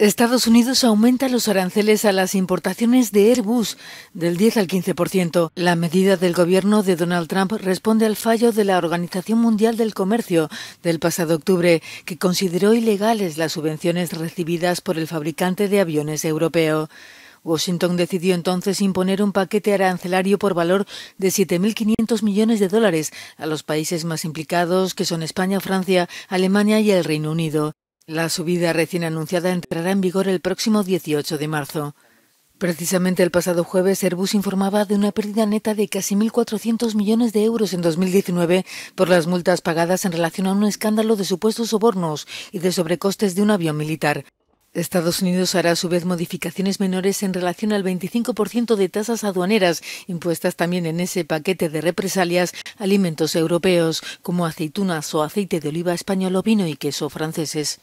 Estados Unidos aumenta los aranceles a las importaciones de Airbus del 10 al 15%. La medida del gobierno de Donald Trump responde al fallo de la Organización Mundial del Comercio del pasado octubre, que consideró ilegales las subvenciones recibidas por el fabricante de aviones europeo. Washington decidió entonces imponer un paquete arancelario por valor de 7.500 millones de dólares a los países más implicados, que son España, Francia, Alemania y el Reino Unido. La subida recién anunciada entrará en vigor el próximo 18 de marzo. Precisamente el pasado jueves, Airbus informaba de una pérdida neta de casi 1.400 millones de euros en 2019 por las multas pagadas en relación a un escándalo de supuestos sobornos y de sobrecostes de un avión militar. Estados Unidos hará a su vez modificaciones menores en relación al 25% de tasas aduaneras impuestas también en ese paquete de represalias alimentos europeos como aceitunas o aceite de oliva español o vino y queso franceses.